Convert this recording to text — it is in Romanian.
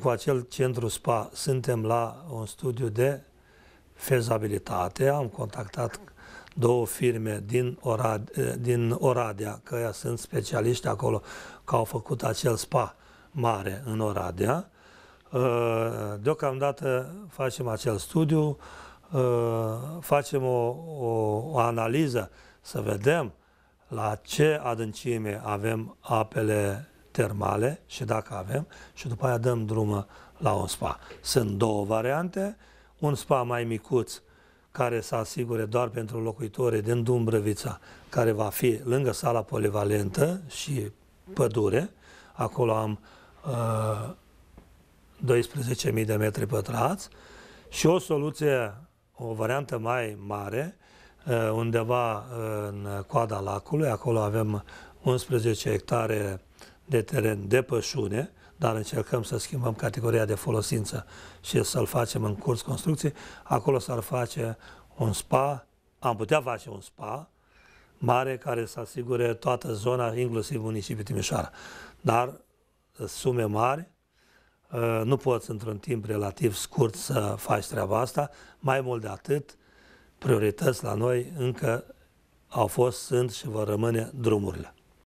Cu acel centru SPA suntem la un studiu de fezabilitate. Am contactat două firme din, Orad, din Oradea, că sunt specialiști acolo, că au făcut acel SPA mare în Oradea. Uh, deocamdată facem acel studiu, uh, facem o, o, o analiză să vedem la ce adâncime avem apele termale și dacă avem și după aia dăm drumul la un spa. Sunt două variante, un spa mai micuț care să asigure doar pentru locuitorii din Dumbrăvița, care va fi lângă sala polivalentă și pădure. Acolo am uh, 12.000 de metri pătrați și o soluție, o variantă mai mare, uh, undeva uh, în coada lacului, acolo avem 11 hectare de teren de pășune, dar încercăm să schimbăm categoria de folosință și să-l facem în curs construcție, acolo s-ar face un spa, am putea face un spa mare care să asigure toată zona, inclusiv municipiul Timișoara. Dar uh, sume mari, uh, nu poți într-un timp relativ scurt să faci treaba asta. Mai mult de atât, priorități la noi încă au fost, sunt și vor rămâne drumurile.